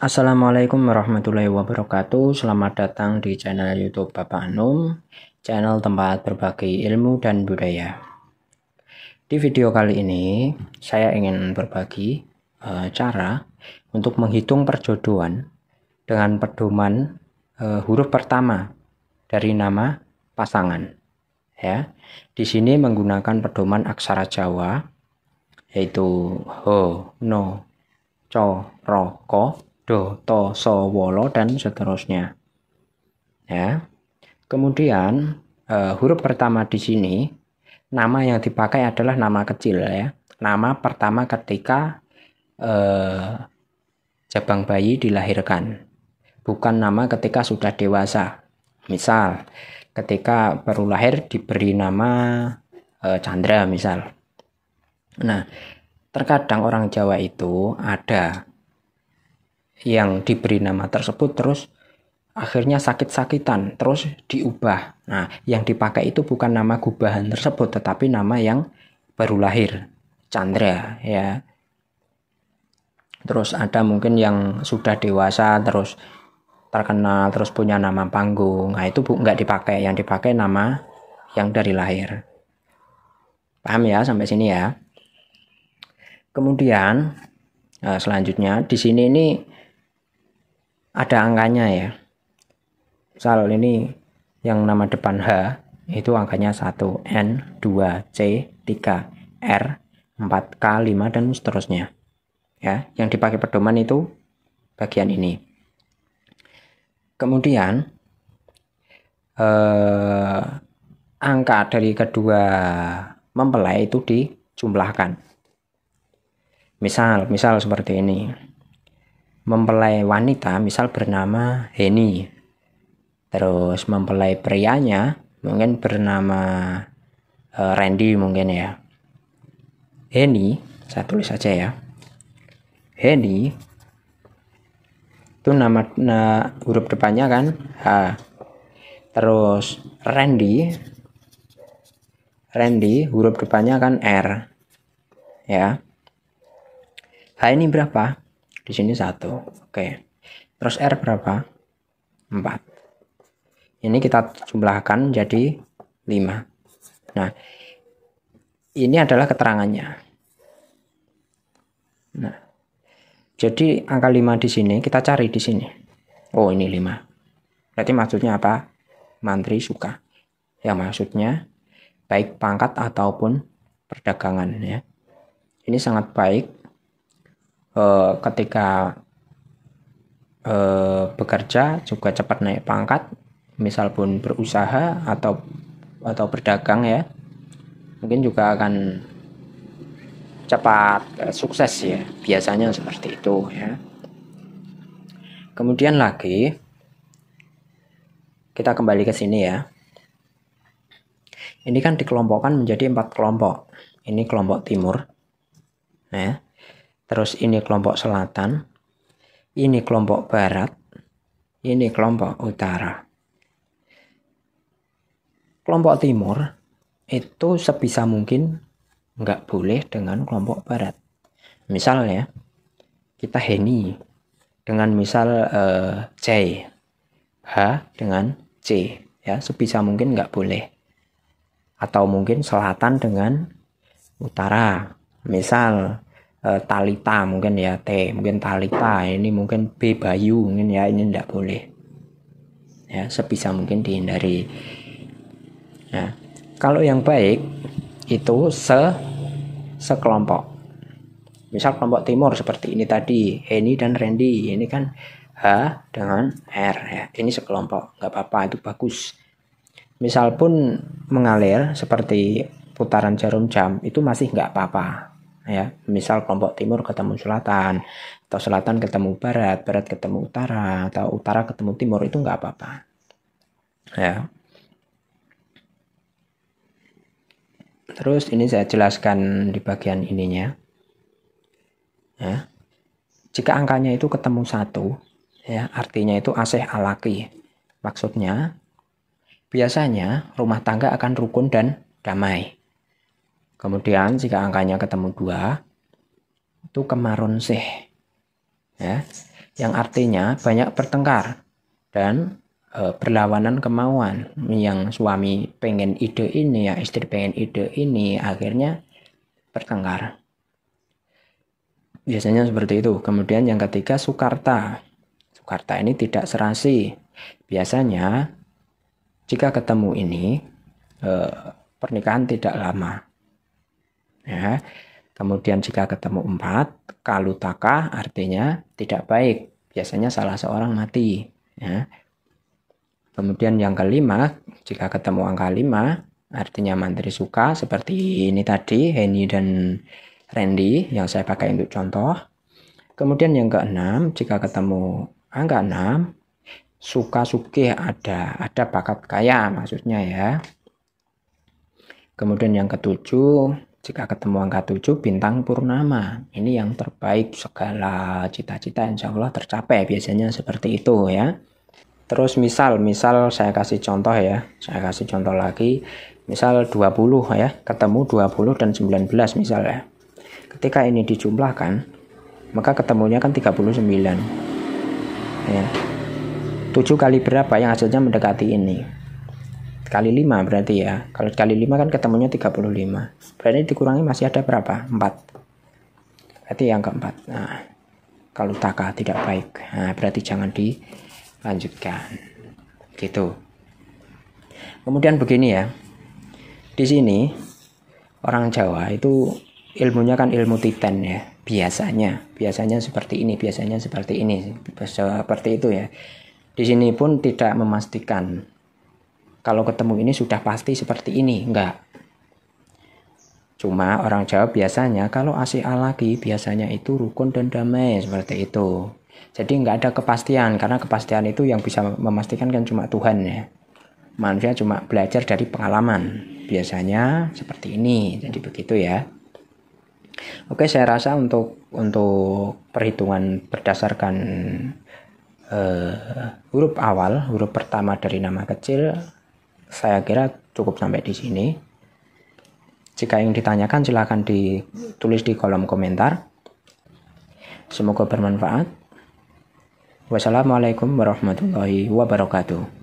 Assalamualaikum warahmatullahi wabarakatuh Selamat datang di channel youtube Bapak Anum Channel tempat berbagi ilmu dan budaya Di video kali ini Saya ingin berbagi e, Cara untuk menghitung perjodohan Dengan pedoman e, huruf pertama Dari nama pasangan ya Di sini menggunakan pedoman aksara Jawa Yaitu ho, no, co, ro, ko do, to, so, wolo, dan seterusnya. Ya. Kemudian uh, huruf pertama di sini nama yang dipakai adalah nama kecil ya. Nama pertama ketika uh, jabang bayi dilahirkan, bukan nama ketika sudah dewasa. Misal, ketika baru lahir diberi nama uh, Chandra misal. Nah, terkadang orang Jawa itu ada yang diberi nama tersebut terus akhirnya sakit-sakitan terus diubah. Nah, yang dipakai itu bukan nama gubahan tersebut tetapi nama yang baru lahir, Chandra ya. Terus ada mungkin yang sudah dewasa terus terkenal terus punya nama panggung. Nah, itu bu nggak dipakai, yang dipakai nama yang dari lahir. Paham ya sampai sini ya. Kemudian eh, selanjutnya di sini ini ada angkanya ya misal ini yang nama depan H itu angkanya 1 N 2 C 3 R 4 K 5 dan seterusnya ya yang dipakai pedoman itu bagian ini kemudian eh, angka dari kedua mempelai itu dijumlahkan misal misal seperti ini mempelai wanita misal bernama Heni terus mempelai prianya mungkin bernama uh, Randy mungkin ya Heni saya tulis saja ya Heni itu nama nah, huruf depannya kan H terus Randy Randy huruf depannya kan R ya H ini berapa di sini satu. Oke. Terus R berapa? 4. Ini kita jumlahkan jadi 5. Nah, ini adalah keterangannya. Nah, jadi angka 5 di sini kita cari di sini. Oh, ini 5. Berarti maksudnya apa? Mantri suka. yang maksudnya baik pangkat ataupun perdagangan ya. Ini sangat baik eh, ketika eh, bekerja juga cepat naik pangkat misal pun berusaha atau atau berdagang ya mungkin juga akan cepat eh, sukses ya biasanya seperti itu ya kemudian lagi kita kembali ke sini ya ini kan dikelompokkan menjadi empat kelompok ini kelompok timur ya terus ini kelompok selatan, ini kelompok barat, ini kelompok utara. Kelompok timur itu sebisa mungkin nggak boleh dengan kelompok barat. Misalnya kita Heni dengan misal eh, C, H dengan C, ya sebisa mungkin nggak boleh. Atau mungkin selatan dengan utara, misal Eh, Talita mungkin ya T mungkin Talita ini mungkin B Bayu mungkin ya ini tidak boleh ya sebisa mungkin dihindari ya kalau yang baik itu se sekelompok misal kelompok timur seperti ini tadi Eni dan Randy ini kan H dengan R ya ini sekelompok nggak apa-apa itu bagus misal pun mengalir seperti putaran jarum jam itu masih nggak apa-apa ya misal kelompok timur ketemu selatan atau selatan ketemu barat barat ketemu utara atau utara ketemu timur itu nggak apa-apa ya terus ini saya jelaskan di bagian ininya ya jika angkanya itu ketemu satu ya artinya itu aseh alaki maksudnya biasanya rumah tangga akan rukun dan damai Kemudian jika angkanya ketemu dua, itu kemarun sih, Ya, yang artinya banyak bertengkar dan e, berlawanan kemauan. Yang suami pengen ide ini, ya istri pengen ide ini, akhirnya bertengkar. Biasanya seperti itu. Kemudian yang ketiga sukarta. Sukarta ini tidak serasi. Biasanya jika ketemu ini e, pernikahan tidak lama Ya. Kemudian jika ketemu empat, kalutaka artinya tidak baik. Biasanya salah seorang mati. Ya. Kemudian yang kelima, jika ketemu angka lima, artinya mantri suka seperti ini tadi, Henny dan Randy yang saya pakai untuk contoh. Kemudian yang keenam, jika ketemu angka enam, suka suki ada, ada bakat kaya maksudnya ya. Kemudian yang ketujuh, jika ketemu angka 7, bintang purnama. Ini yang terbaik segala cita-cita insya Allah tercapai. Biasanya seperti itu ya. Terus misal, misal saya kasih contoh ya. Saya kasih contoh lagi. Misal 20 ya, ketemu 20 dan 19 misal ya. Ketika ini dijumlahkan, maka ketemunya kan 39. Ya. 7 kali berapa yang hasilnya mendekati ini? kali 5 berarti ya. Kalau kali 5 kan ketemunya 35. Berarti dikurangi masih ada berapa? 4. Berarti yang keempat. Nah, kalau takah tidak baik. Nah, berarti jangan dilanjutkan. Gitu. Kemudian begini ya. Di sini orang Jawa itu ilmunya kan ilmu titen ya. Biasanya, biasanya seperti ini, biasanya seperti ini, seperti itu ya. Di sini pun tidak memastikan kalau ketemu ini sudah pasti seperti ini enggak cuma orang Jawa biasanya kalau asih lagi biasanya itu rukun dan damai seperti itu jadi enggak ada kepastian karena kepastian itu yang bisa memastikan kan cuma Tuhan ya manusia cuma belajar dari pengalaman biasanya seperti ini jadi begitu ya Oke, saya rasa untuk untuk perhitungan berdasarkan uh, huruf awal, huruf pertama dari nama kecil saya kira cukup sampai di sini. Jika ingin ditanyakan silahkan ditulis di kolom komentar. Semoga bermanfaat. Wassalamualaikum warahmatullahi wabarakatuh.